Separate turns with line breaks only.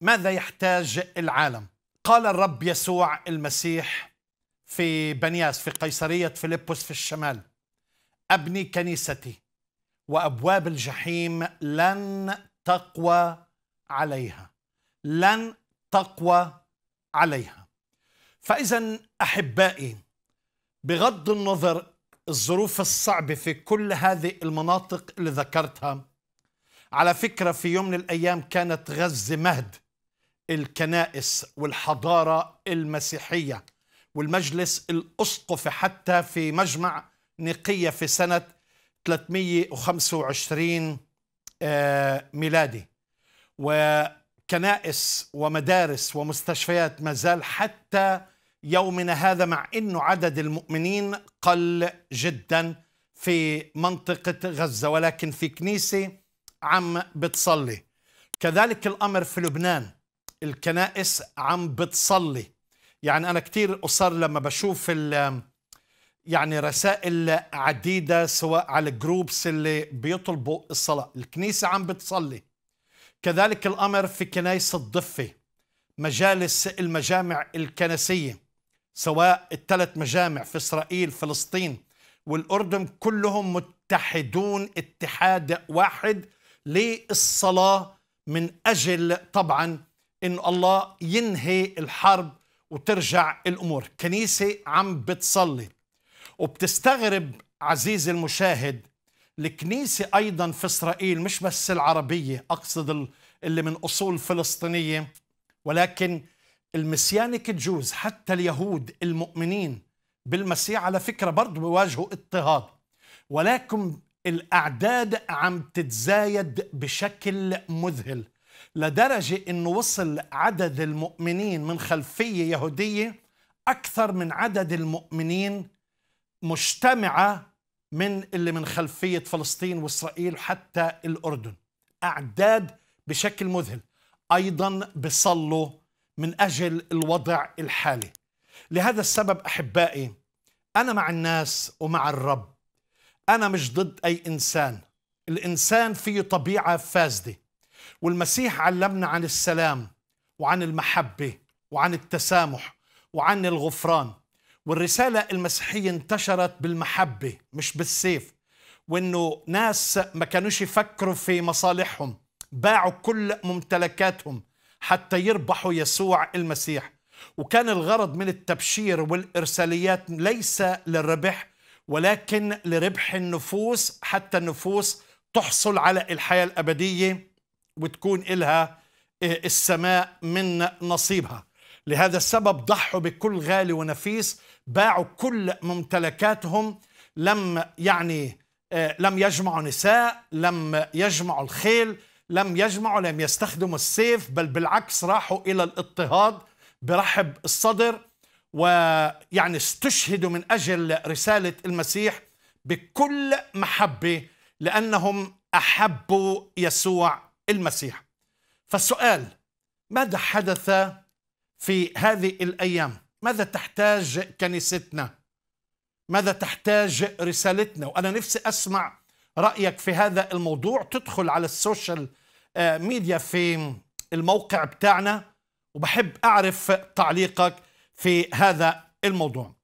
ماذا يحتاج العالم قال الرب يسوع المسيح في بنياس في قيصرية فيلبس في الشمال أبني كنيستي وأبواب الجحيم لن تقوى عليها لن تقوى عليها فإذا أحبائي بغض النظر الظروف الصعبة في كل هذه المناطق اللي ذكرتها على فكرة في يوم من الأيام كانت غزة مهد الكنائس والحضارة المسيحية والمجلس الأسقفي حتى في مجمع نقية في سنة 325 آه، ميلادي وكنائس ومدارس ومستشفيات ما زال حتى يومنا هذا مع أنه عدد المؤمنين قل جدا في منطقة غزة ولكن في كنيسة عم بتصلي كذلك الأمر في لبنان الكنائس عم بتصلي يعني أنا كتير أصر لما بشوف يعني رسائل عديدة سواء على الجروبس اللي بيطلبوا الصلاة الكنيسة عم بتصلي كذلك الأمر في كنايس الضفة مجالس المجامع الكنسية سواء الثلاث مجامع في إسرائيل فلسطين والأردن كلهم متحدون اتحاد واحد للصلاة من أجل طبعا انه الله ينهي الحرب وترجع الامور كنيسه عم بتصلي وبتستغرب عزيزي المشاهد الكنيسه ايضا في اسرائيل مش بس العربيه اقصد اللي من اصول فلسطينيه ولكن المسيانك الجوز حتى اليهود المؤمنين بالمسيح على فكره برضه بيواجهوا اضطهاد ولكن الاعداد عم تتزايد بشكل مذهل لدرجة أنه وصل عدد المؤمنين من خلفية يهودية أكثر من عدد المؤمنين مجتمعة من اللي من خلفية فلسطين وإسرائيل حتى الأردن أعداد بشكل مذهل أيضا بصلوا من أجل الوضع الحالي لهذا السبب أحبائي أنا مع الناس ومع الرب أنا مش ضد أي إنسان الإنسان فيه طبيعة فاسدة والمسيح علمنا عن السلام وعن المحبة وعن التسامح وعن الغفران والرسالة المسيحية انتشرت بالمحبة مش بالسيف وانه ناس ما كانوش يفكروا في مصالحهم باعوا كل ممتلكاتهم حتى يربحوا يسوع المسيح وكان الغرض من التبشير والارساليات ليس للربح ولكن لربح النفوس حتى النفوس تحصل على الحياه الابديه وتكون إلها السماء من نصيبها لهذا السبب ضحوا بكل غالي ونفيس باعوا كل ممتلكاتهم لم يعني لم يجمعوا نساء لم يجمعوا الخيل لم يجمعوا لم يستخدموا السيف بل بالعكس راحوا إلى الاضطهاد برحب الصدر ويعني استشهدوا من أجل رسالة المسيح بكل محبة لأنهم أحبوا يسوع المسيح فالسؤال ماذا حدث في هذه الايام ماذا تحتاج كنيستنا ماذا تحتاج رسالتنا وانا نفسي اسمع رايك في هذا الموضوع تدخل على السوشيال آه، ميديا في الموقع بتاعنا وبحب اعرف تعليقك في هذا الموضوع